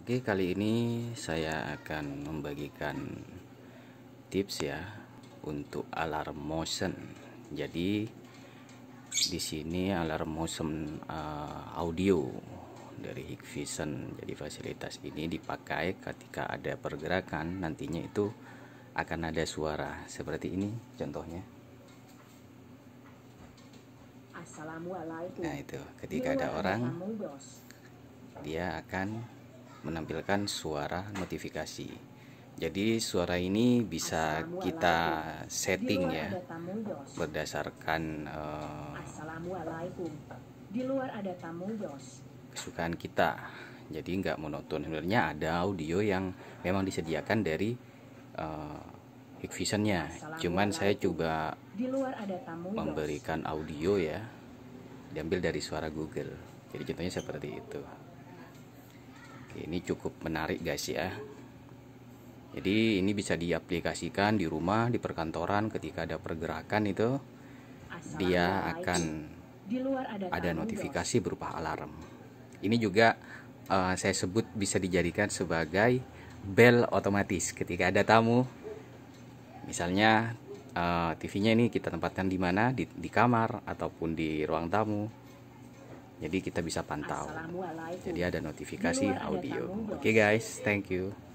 Oke, kali ini saya akan membagikan tips ya untuk alarm motion. Jadi di sini alarm motion uh, audio dari Hikvision. Jadi fasilitas ini dipakai ketika ada pergerakan nantinya itu akan ada suara seperti ini contohnya. Assalamualaikum. Nah, itu ketika ada orang dia akan menampilkan suara notifikasi. Jadi suara ini bisa kita setting ya berdasarkan uh, Kesukaan kita. Jadi nggak monoton. Sebenarnya ada audio yang memang disediakan dari uh, Hikvisionnya. Cuman saya coba memberikan audio ya diambil dari suara Google. Jadi contohnya seperti itu. Oke, ini cukup menarik guys ya. Jadi ini bisa diaplikasikan di rumah, di perkantoran ketika ada pergerakan itu dia akan di luar ada, ada notifikasi berupa alarm. Ini juga uh, saya sebut bisa dijadikan sebagai bel otomatis ketika ada tamu. Misalnya uh, eh, TV-nya ini kita tempatkan di mana di, di kamar ataupun di ruang tamu jadi kita bisa pantau jadi ada notifikasi audio oke okay guys thank you